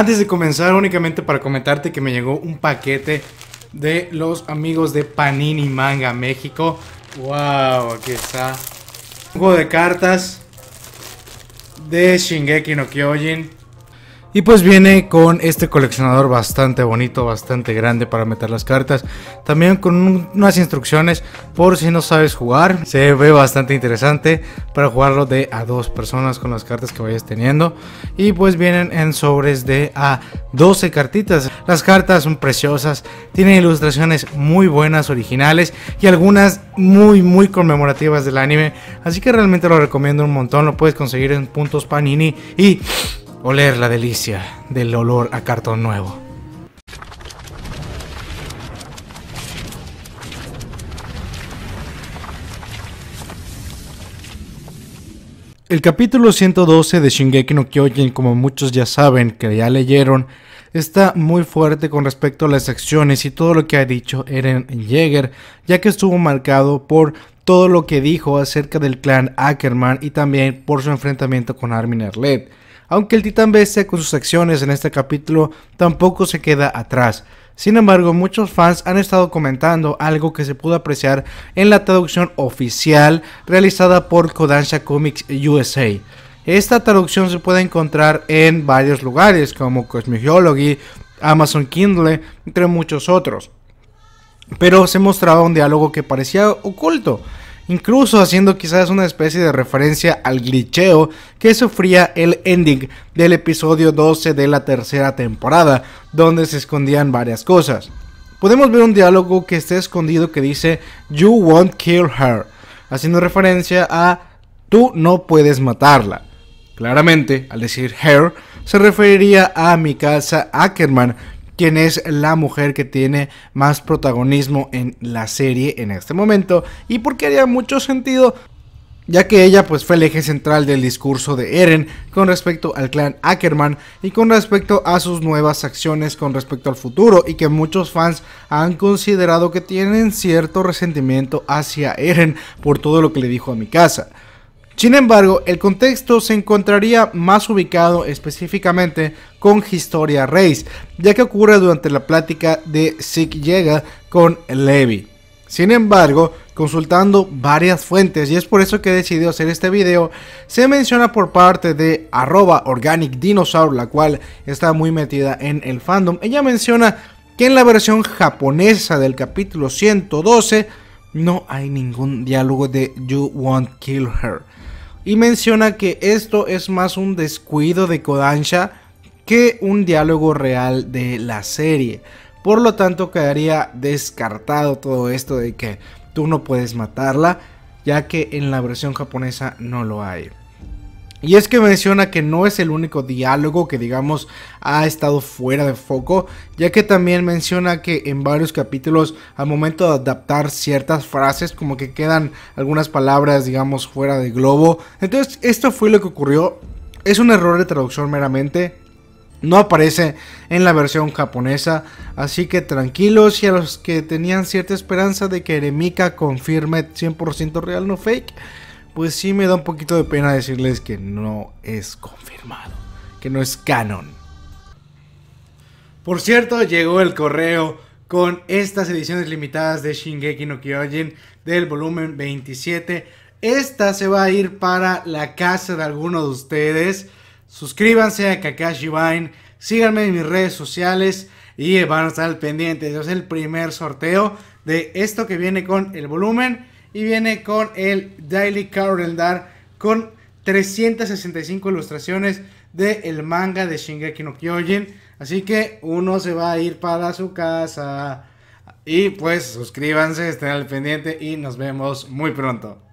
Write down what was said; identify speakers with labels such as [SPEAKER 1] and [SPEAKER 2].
[SPEAKER 1] Antes de comenzar, únicamente para comentarte que me llegó un paquete de los amigos de Panini Manga México. Wow, aquí está. Un juego de cartas de Shingeki no Kyojin. Y pues viene con este coleccionador bastante bonito, bastante grande para meter las cartas. También con unas instrucciones por si no sabes jugar. Se ve bastante interesante para jugarlo de a dos personas con las cartas que vayas teniendo. Y pues vienen en sobres de a 12 cartitas. Las cartas son preciosas, tienen ilustraciones muy buenas, originales y algunas muy muy conmemorativas del anime. Así que realmente lo recomiendo un montón. Lo puedes conseguir en puntos Panini y oler la delicia del olor a cartón nuevo. El capítulo 112 de Shingeki no Kyojin, como muchos ya saben, que ya leyeron, está muy fuerte con respecto a las acciones y todo lo que ha dicho Eren Yeager, ya que estuvo marcado por todo lo que dijo acerca del clan Ackerman y también por su enfrentamiento con Armin Erlet aunque el titán bestia con sus acciones en este capítulo tampoco se queda atrás. Sin embargo, muchos fans han estado comentando algo que se pudo apreciar en la traducción oficial realizada por Kodansha Comics USA. Esta traducción se puede encontrar en varios lugares como Cosmology, Amazon Kindle, entre muchos otros. Pero se mostraba un diálogo que parecía oculto, incluso haciendo quizás una especie de referencia al glitcheo que sufría el ending del episodio 12 de la tercera temporada, donde se escondían varias cosas. Podemos ver un diálogo que está escondido que dice You won't kill her, haciendo referencia a Tú no puedes matarla. Claramente, al decir her, se referiría a Mikasa Ackerman, quien es la mujer que tiene más protagonismo en la serie en este momento y porque haría mucho sentido ya que ella pues fue el eje central del discurso de Eren con respecto al clan Ackerman y con respecto a sus nuevas acciones con respecto al futuro y que muchos fans han considerado que tienen cierto resentimiento hacia Eren por todo lo que le dijo a mi casa. Sin embargo, el contexto se encontraría más ubicado específicamente con Historia Race, ya que ocurre durante la plática de Sig Llega con Levi. Sin embargo, consultando varias fuentes, y es por eso que he decidido hacer este video, se menciona por parte de arroba Organic Dinosaur, la cual está muy metida en el fandom, ella menciona que en la versión japonesa del capítulo 112 no hay ningún diálogo de You Won't Kill Her y menciona que esto es más un descuido de Kodansha que un diálogo real de la serie. Por lo tanto quedaría descartado todo esto de que tú no puedes matarla, ya que en la versión japonesa no lo hay. Y es que menciona que no es el único diálogo que digamos ha estado fuera de foco, ya que también menciona que en varios capítulos al momento de adaptar ciertas frases como que quedan algunas palabras digamos fuera de globo. Entonces esto fue lo que ocurrió, es un error de traducción meramente, no aparece en la versión japonesa, así que tranquilos y a los que tenían cierta esperanza de que Eremika confirme 100% real no fake pues sí me da un poquito de pena decirles que no es confirmado, que no es canon. Por cierto, llegó el correo con estas ediciones limitadas de Shingeki no Kyojin del volumen 27. Esta se va a ir para la casa de alguno de ustedes. Suscríbanse a Kakashi Vine, síganme en mis redes sociales y van a estar al pendiente. es el primer sorteo de esto que viene con el volumen y viene con el Daily Calendar con 365 ilustraciones del manga de Shingeki no Kyojin. Así que uno se va a ir para su casa. Y pues suscríbanse, estén al pendiente y nos vemos muy pronto.